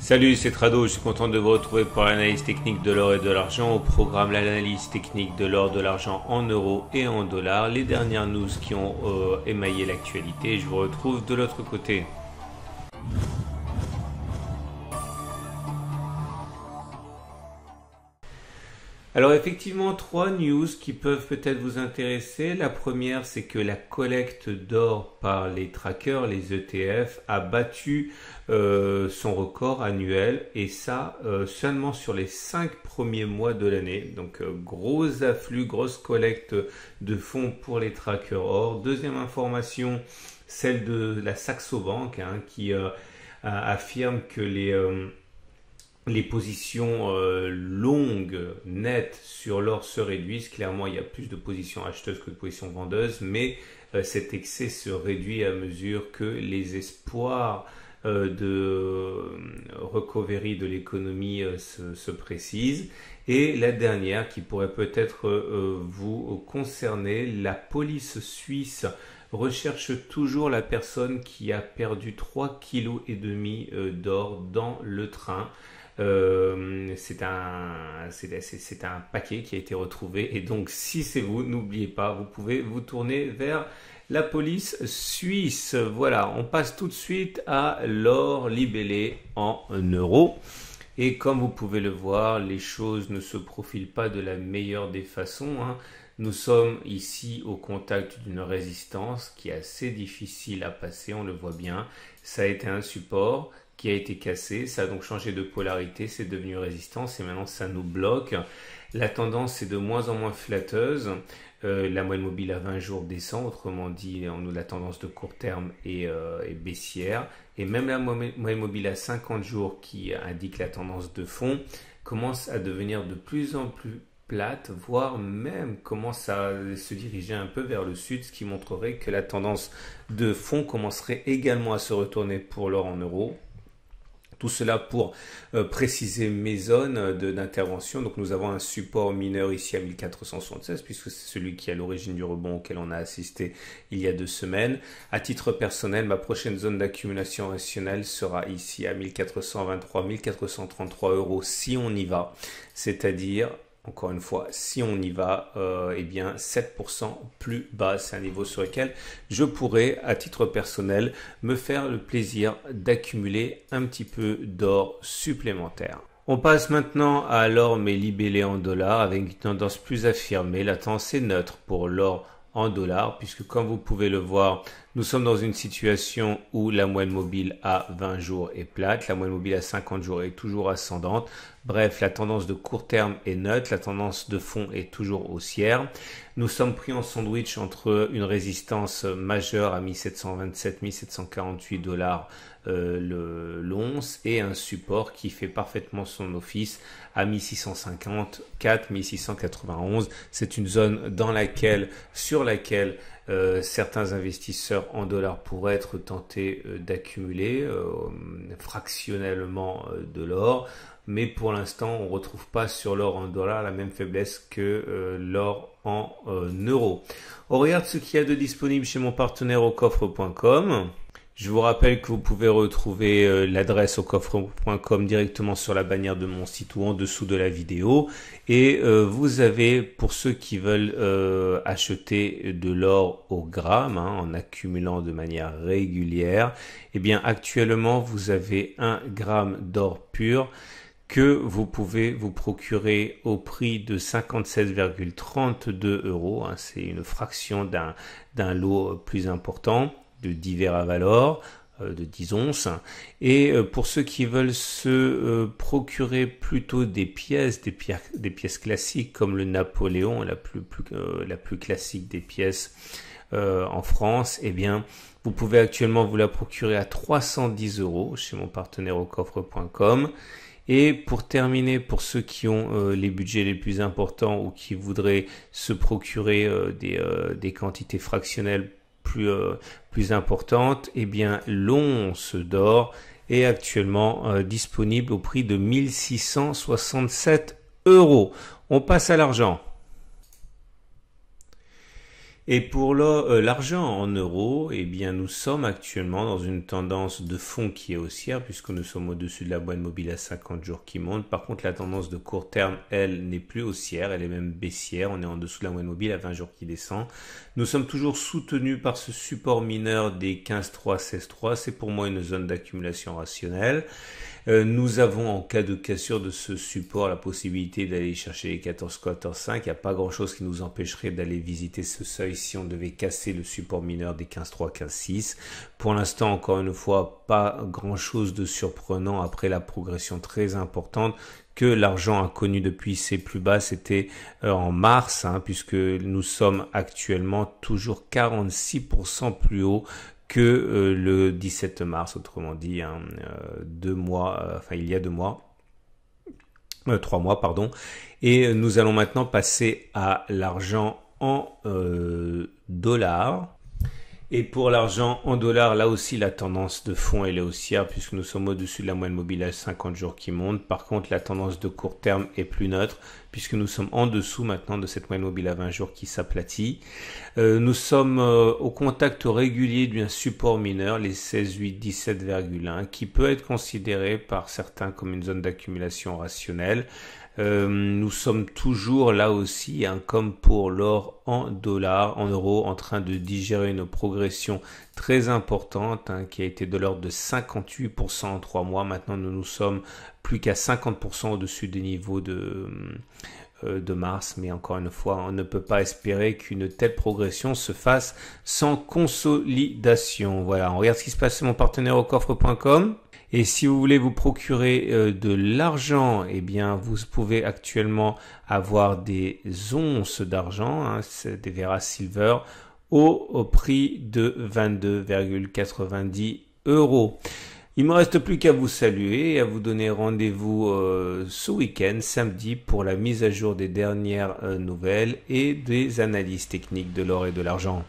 Salut, c'est Trado, je suis content de vous retrouver pour l'analyse technique de l'or et de l'argent. Au programme, l'analyse technique de l'or, de l'argent en euros et en dollars, les dernières news qui ont euh, émaillé l'actualité. Je vous retrouve de l'autre côté. Alors effectivement, trois news qui peuvent peut-être vous intéresser. La première, c'est que la collecte d'or par les trackers, les ETF, a battu euh, son record annuel et ça euh, seulement sur les cinq premiers mois de l'année. Donc euh, gros afflux, grosse collecte de fonds pour les trackers or. Deuxième information, celle de la Saxo Bank hein, qui affirme que les les positions euh, longues, nettes sur l'or se réduisent. Clairement, il y a plus de positions acheteuses que de positions vendeuses, mais euh, cet excès se réduit à mesure que les espoirs euh, de recovery de l'économie se, se, précisent. Et la dernière qui pourrait peut-être vous concerner, la police suisse recherche toujours la personne qui a perdu 3,5 kg d'or dans le train. Euh, c'est un, c'est un paquet qui a été retrouvé. Et donc, si c'est vous, n'oubliez pas, vous pouvez vous tourner vers la police suisse. Voilà, on passe tout de suite à l'or libellé en euros. Et comme vous pouvez le voir, les choses ne se profilent pas de la meilleure des façons. Hein. Nous sommes ici au contact d'une résistance qui est assez difficile à passer, on le voit bien. Ça a été un support, qui a été cassé, ça a donc changé de polarité, c'est devenu résistance et maintenant ça nous bloque. La tendance est de moins en moins flatteuse. Euh, la moyenne mobile à 20 jours descend, autrement dit, on la tendance de court terme est, est euh, baissière. Et même la moyenne mobile à 50 jours qui indique la tendance de fond commence à devenir de plus en plus plate, voire même commence à se diriger un peu vers le sud, ce qui montrerait que la tendance de fond commencerait également à se retourner pour l'or en euros, tout cela pour euh, préciser mes zones d'intervention. Donc nous avons un support mineur ici à 1476 puisque c'est celui qui est à l'origine du rebond auquel on a assisté il y a deux semaines. À titre personnel, ma prochaine zone d'accumulation rationnelle sera ici à 1423, 1433 euros si on y va, c'est-à-dire encore une fois, si on y va, euh, eh bien 7% plus bas, c'est un niveau sur lequel je pourrais, à titre personnel, me faire le plaisir d'accumuler un petit peu d'or supplémentaire. On passe maintenant à l'or mais libellé en dollars avec une tendance plus affirmée. La tendance est neutre pour l'or en dollars, puisque comme vous pouvez le voir, nous sommes dans une situation où la moyenne mobile à 20 jours est plate, la moyenne mobile à 50 jours est toujours ascendante. Bref, la tendance de court terme est neutre, la tendance de fond est toujours haussière. Nous sommes pris en sandwich entre une résistance majeure à 1727-1748 dollars euh, l'once et un support qui fait parfaitement son office à 1654-1691. C'est une zone dans laquelle, sur laquelle euh, certains investisseurs en dollars pourraient être tentés euh, d'accumuler fractionnellement de l'or mais pour l'instant, on ne retrouve pas sur l'or en dollars la même faiblesse que euh, l'or en euh, euros. On regarde ce qu'il y a de disponible chez mon partenaire au coffre.com. Je vous rappelle que vous pouvez retrouver euh, l'adresse au coffre.com directement sur la bannière de mon site ou en dessous de la vidéo. Et vous avez, pour ceux qui veulent acheter de l'or au gramme, hein, en accumulant de manière régulière, eh bien actuellement vous avez un gramme d'or pur que vous pouvez vous procurer au prix de 57,32 euros. Hein. C'est une fraction d'un d'un lot plus important de divers à valeur, de 10 onces et euh, pour ceux qui veulent se euh, procurer plutôt des pièces des, pièces classiques comme le Napoléon la plus, euh, la plus classique des pièces en France eh bien vous pouvez actuellement vous la procurer à 310 euros chez mon partenaire au coffre.com et pour terminer, pour ceux qui ont euh, les budgets les plus importants ou qui voudraient se procurer euh, euh, des, quantités fractionnelles plus, importantes, eh bien l'once d'or est actuellement disponible au prix de 1667 euros. On passe à l'argent. Et pour euh, l'argent en euros, eh bien, nous sommes actuellement dans une tendance de fond qui est haussière puisque nous sommes au-dessus de la moyenne mobile à 50 jours qui monte. Par contre, la tendance de court terme, elle, n'est plus haussière, elle est même baissière. On est en dessous de la moyenne mobile à 20 jours qui descend. Nous sommes toujours soutenus par ce support mineur des 15-3, 16-3. C'est pour moi une zone d'accumulation rationnelle. Euh, nous avons en cas de cassure de ce support la possibilité d'aller chercher les 14, 14, 5. Il n'y a pas grand chose qui nous empêcherait d'aller visiter ce seuil si on devait casser le support mineur des 15-3, 15-6. Pour l'instant, encore une fois, pas grand-chose de surprenant après la progression très importante que l'argent a connue depuis ses plus bas, c'était euh, en mars, hein, puisque nous sommes actuellement toujours 46% plus haut que euh, le 17 mars, autrement dit, hein, euh, deux mois, enfin il y a deux mois. trois mois, pardon. Et nous allons maintenant passer à l'argent en euh, dollars et pour l'argent en dollars, là aussi la tendance de fond est haussière puisque nous sommes au-dessus de la moyenne mobile à 50 jours qui monte. Par contre, la tendance de court terme est plus neutre puisque nous sommes en dessous maintenant de cette moyenne mobile à 20 jours qui s'aplatit. Euh, nous sommes euh, au contact régulier d'un support mineur, les 16,8, 17,1, qui peut être considéré par certains comme une zone d'accumulation rationnelle. Euh, nous sommes toujours là aussi, hein, comme pour l'or en dollars, en euros, en train de digérer nos progrès très importante hein, qui a été de l'ordre de 58% en trois mois. Maintenant, nous nous sommes plus qu'à 50% au-dessus des niveaux de, euh, de mars. Mais encore une fois, on ne peut pas espérer qu'une telle progression se fasse sans consolidation. Voilà, on regarde ce qui se passe mon partenaire au coffre.com. Et si vous voulez vous procurer euh, de l'argent, et eh bien, vous pouvez actuellement avoir des onces d'argent, hein, des verras silver au, prix de 22,90 euros. Il me reste plus qu'à vous saluer et à vous donner rendez-vous euh, ce week-end, samedi, pour la mise à jour des dernières euh, nouvelles et des analyses techniques de l'or et de l'argent.